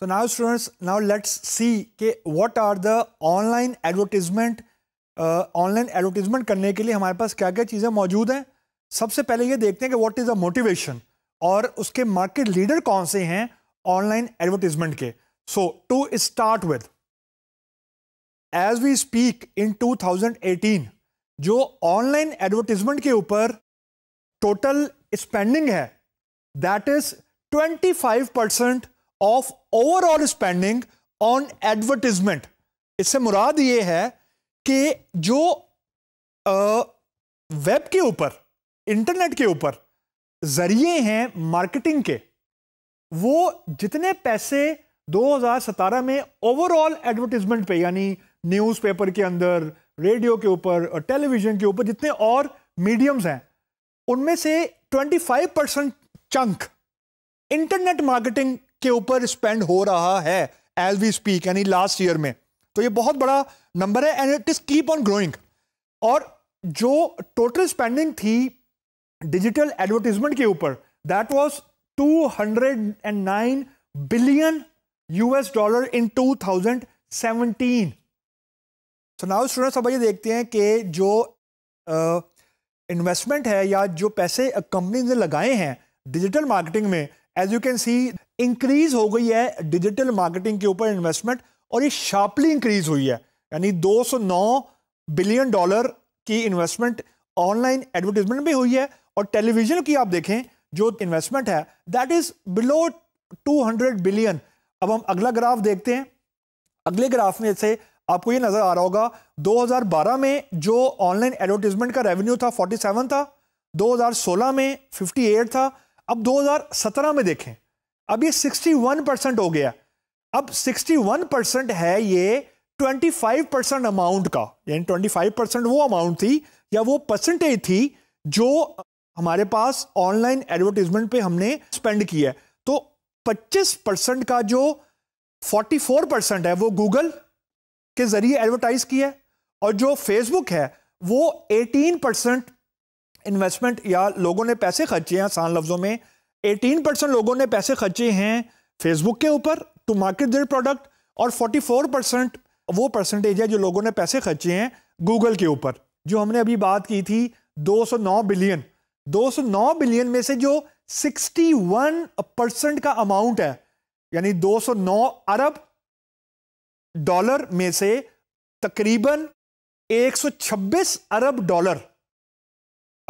तो now students now let's see के what are the online advertisement online advertisement करने के लिए हमारे पास क्या क्या चीज़ें मौजूद हैं सबसे पहले ये देखते हैं कि व्हाट इज़ द मोटिवेशन और उसके मार्केट लीडर कौन से हैं ऑनलाइन एडवर्टीजमेंट के so to start with as we speak in 2018 जो ऑनलाइन एडवर्टीजमेंट के ऊपर टोटल स्पेंडिंग है that is twenty percent of overall spending on advertisement इससे मुराद ये है कि जो वेब के ऊपर इंटरनेट के ऊपर जरिए हैं मार्केटिंग के वो जितने पैसे 2017 में ओवरऑल एडवर्टिजमेंट पे यानी न्यूज़पेपर के अंदर रेडियो के ऊपर टेलीविजन के ऊपर जितने और मीडियम्स हैं उनमें से 25 परसेंट चंक इंटरनेट मार्केटिंग के ऊपर स्पेंड हो रहा है एज वी स्पीक यानी लास्ट ईयर में तो ये बहुत बड़ा नंबर है and it is keep on growing और जो टोटल स्पेंडिंग थी डिजिटल एडवर्टीजमेंट के ऊपर that was 209 billion US dollar in 2017 so now students अब ये देखते हैं कि जो इन्वेस्टमेंट uh, है या जो पैसे कंपनी ने लगाए हैं डिजिटल मार्केटिंग में as you can see increase हो गई है डिजिटल मार्केटिंग के ऊपर इन्वेस्टमेंट और ये शार्पली इंक्रीज हुई है यानी 209 बिलियन डॉलर की इन्वेस्टमेंट ऑनलाइन एडवर्टीजमेंट में हुई है और टेलीविजन की आप देखें जो इन्वेस्टमेंट है दैट इज बिलो 200 बिलियन अब हम अगला ग्राफ देखते हैं अगले ग्राफ में से आपको ये नज़र आ रहा होगा 2012 में जो ऑनलाइन एडवर्टीजमेंट का रेवेन्यू था 47 था 2016 में 58 था अब 2017 में देखें अब ये 61 परसेंट हो गया अब 61 परसेंट है ये 25 परसेंट अमाउंट का यानी 25 परसेंट वो अमाउंट थी या वो परसेंटेज थी जो हमारे पास ऑनलाइन एडवर्टीजमेंट पे हमने स्पेंड किया तो 25 परसेंट का जो 44 परसेंट है वो गूगल के जरिए एडवर्टाइज किया है और जो फेसबुक है वो 18 परसेंट इन्वेस्टमेंट या लोगों ने पैसे खर्चे हैं आसान लफ्जों में 18 परसेंट लोगों ने पैसे खर्चे हैं फेसबुक के ऊपर टू मार्केट देर प्रोडक्ट और 44 परसेंट वो परसेंटेज है जो लोगों ने पैसे खर्चे हैं गूगल के ऊपर जो हमने अभी बात की थी 209 बिलियन 209 बिलियन में से जो 61 परसेंट का अमाउंट है यानी 209 अरब डॉलर में से तकरीबन 126 अरब डॉलर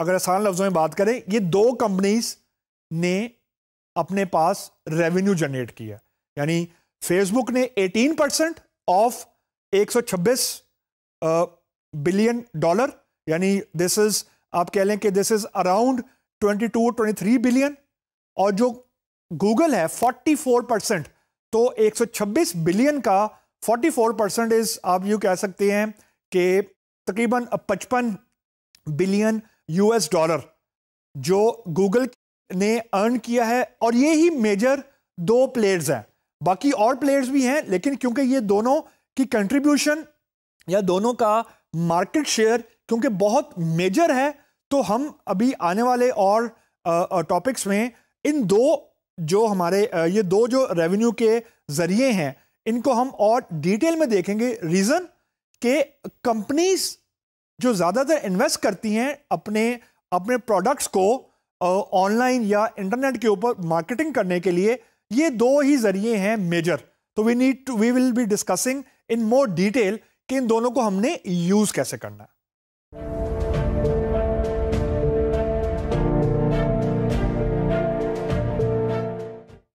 अगर आसान लफ्जों में बात करें ये दो कंपनीज ने अपने पास रेवेन्यू जनरेट किया यानी फेसबुक ने 18 परसेंट ऑफ 126 बिलियन डॉलर यानी दिस इज आप कह लें कि दिस इज अराउंड 22 23 बिलियन और जो गूगल है 44 परसेंट तो 126 बिलियन का 44 परसेंट इज आप यू कह सकते हैं कि तकरीबन 55 बिलियन यूएस डॉलर जो गूगल ने अर्न किया है और ये ही मेजर दो प्लेयर्स हैं बाकी और प्लेयर्स भी हैं लेकिन क्योंकि ये दोनों की कंट्रीब्यूशन या दोनों का मार्केट शेयर क्योंकि बहुत मेजर है तो हम अभी आने वाले और टॉपिक्स में इन दो जो हमारे ये दो जो रेवेन्यू के जरिए हैं इनको हम और डिटेल में देखेंगे रीज़न के कंपनीज जो ज़्यादातर इन्वेस्ट करती हैं अपने अपने प्रोडक्ट्स को ऑनलाइन या इंटरनेट के ऊपर मार्केटिंग करने के लिए ये दो ही जरिए हैं मेजर तो we need to we will be discussing in more detail कि इन दोनों को हमने यूज कैसे करना है